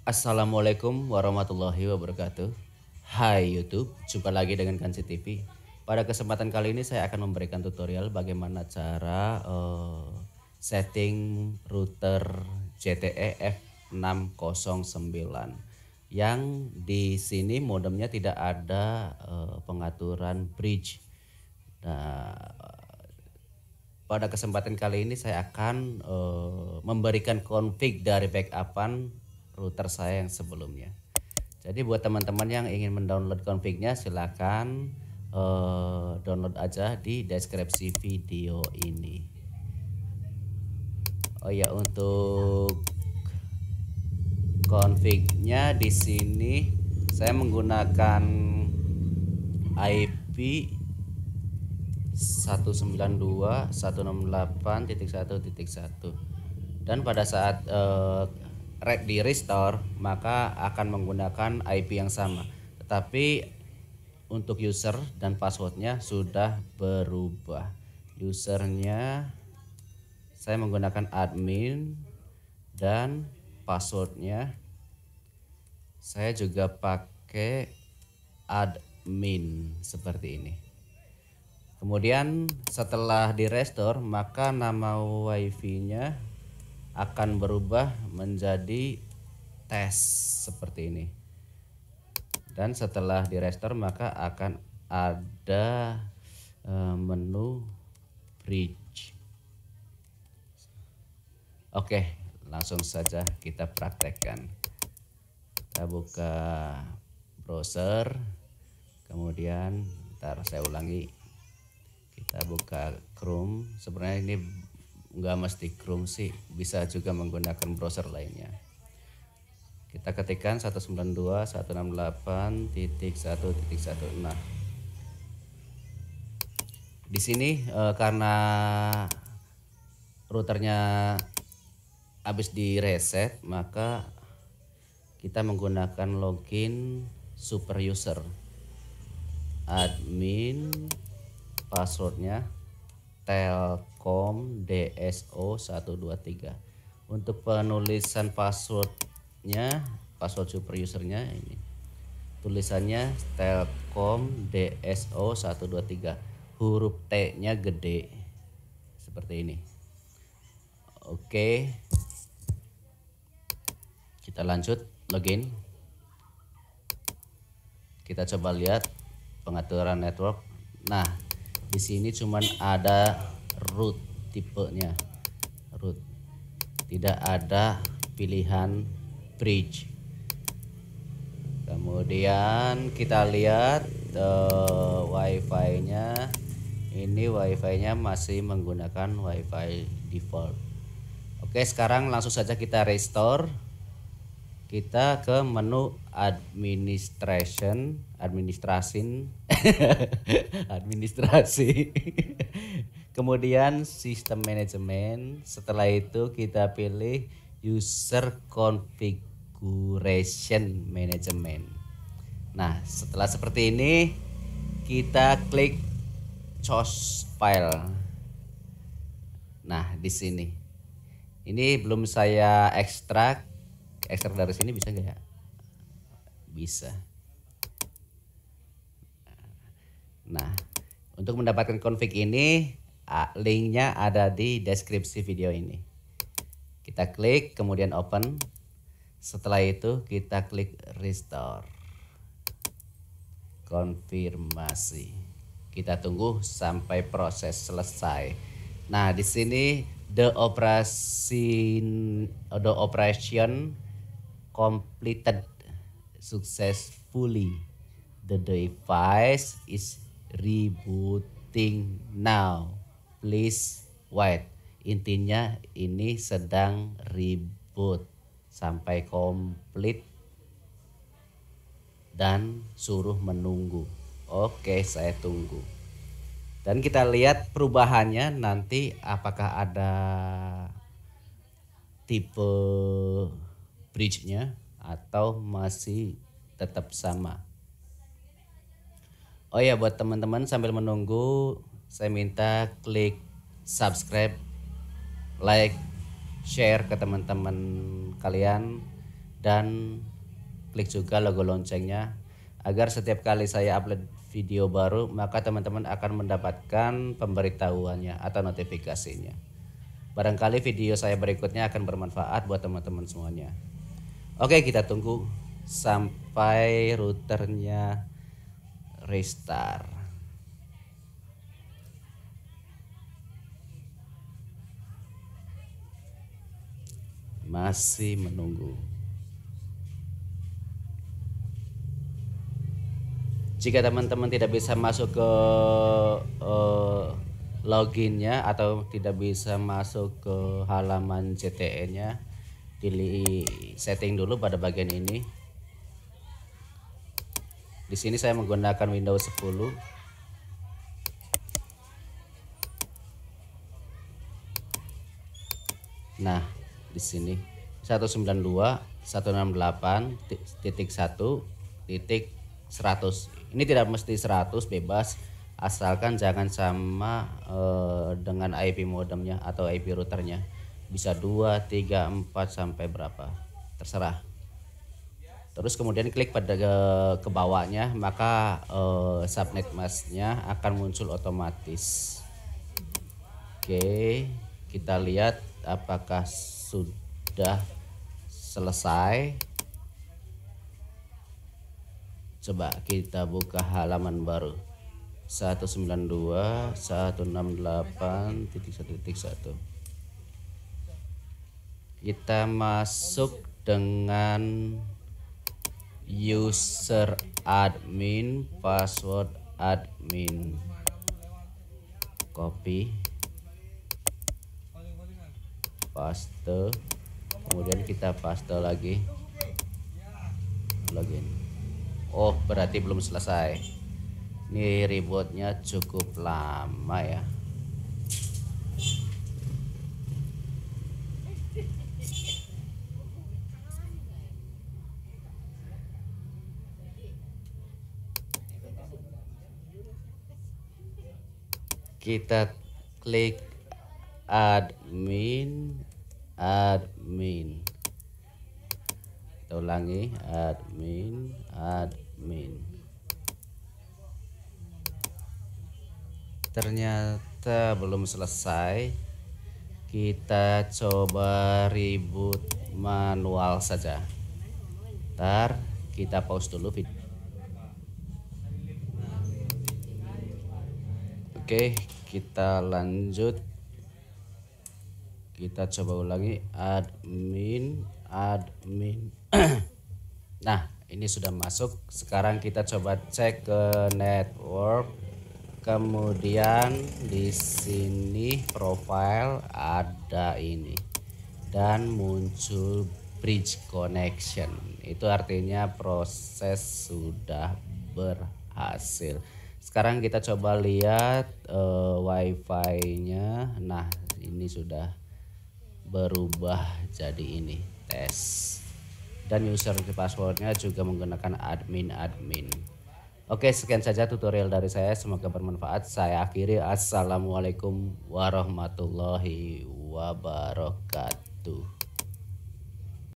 Assalamualaikum warahmatullahi wabarakatuh. Hai YouTube, jumpa lagi dengan Kansi TV. Pada kesempatan kali ini saya akan memberikan tutorial bagaimana cara uh, setting router JTE F609 yang di sini modemnya tidak ada uh, pengaturan bridge. Nah, pada kesempatan kali ini saya akan uh, memberikan config dari backupan router saya yang sebelumnya. Jadi buat teman-teman yang ingin mendownload config-nya silakan uh, download aja di deskripsi video ini. Oh ya untuk config-nya di sini saya menggunakan IP 192.168.1.1 dan pada saat uh, di restore maka akan menggunakan IP yang sama tetapi untuk user dan passwordnya sudah berubah usernya saya menggunakan admin dan passwordnya saya juga pakai admin seperti ini kemudian setelah di restore maka nama wifi nya akan berubah menjadi tes seperti ini dan setelah di restore maka akan ada e, menu bridge oke langsung saja kita praktekkan kita buka browser kemudian ntar saya ulangi kita buka Chrome sebenarnya ini nggak mesti Chrome sih bisa juga menggunakan browser lainnya kita ketikkan satu nah di sini e, karena routernya habis direset maka kita menggunakan login super user admin passwordnya Telkom DSO 123. Untuk penulisan passwordnya, password super usernya ini. Tulisannya Telkom DSO 123. Huruf T-nya gede. Seperti ini. Oke. Kita lanjut login. Kita coba lihat pengaturan network. Nah, di sini cuman ada root tipenya root tidak ada pilihan bridge kemudian kita lihat the eh, wifi nya ini wifi nya masih menggunakan wifi default oke sekarang langsung saja kita restore kita ke menu administration administrasin administrasi kemudian sistem manajemen setelah itu kita pilih user configuration management nah setelah seperti ini kita klik choose file nah di sini ini belum saya ekstrak ekstrak dari sini bisa gak ya bisa nah untuk mendapatkan config ini linknya ada di deskripsi video ini kita klik kemudian open setelah itu kita klik restore konfirmasi kita tunggu sampai proses selesai nah di sini the operation the operation completed successfully. The device is rebooting now. Please wait. Intinya ini sedang reboot sampai komplit dan suruh menunggu. Oke, saya tunggu. Dan kita lihat perubahannya nanti apakah ada tipe bridge-nya atau masih tetap sama. Oh ya buat teman-teman sambil menunggu saya minta klik subscribe, like, share ke teman-teman kalian dan klik juga logo loncengnya agar setiap kali saya upload video baru maka teman-teman akan mendapatkan pemberitahuannya atau notifikasinya. Barangkali video saya berikutnya akan bermanfaat buat teman-teman semuanya. Oke, kita tunggu sampai routernya restart. Masih menunggu. Jika teman-teman tidak bisa masuk ke uh, loginnya atau tidak bisa masuk ke halaman CTN-nya, pilih setting dulu pada bagian ini di sini saya menggunakan Windows 10 nah di sini 192 168 titik 1 titik 100 ini tidak mesti 100 bebas asalkan jangan sama uh, dengan IP modemnya atau IP routernya bisa 2, 3, 4 sampai berapa terserah terus kemudian klik pada ke, ke bawahnya maka uh, subnet masknya akan muncul otomatis oke kita lihat apakah sudah selesai coba kita buka halaman baru 192 168 titik satu titik satu kita masuk dengan user admin password admin copy paste kemudian kita paste lagi login oh berarti belum selesai ini rebootnya cukup lama ya kita klik admin admin kita ulangi admin admin ternyata belum selesai kita coba reboot manual saja ntar kita pause dulu video Oke, kita lanjut. Kita coba ulangi admin admin. nah, ini sudah masuk. Sekarang kita coba cek ke network. Kemudian di sini profile ada ini dan muncul bridge connection. Itu artinya proses sudah berhasil sekarang kita coba lihat uh, wifi-nya nah ini sudah berubah jadi ini tes dan user passwordnya juga menggunakan admin admin oke sekian saja tutorial dari saya semoga bermanfaat saya akhiri assalamualaikum warahmatullahi wabarakatuh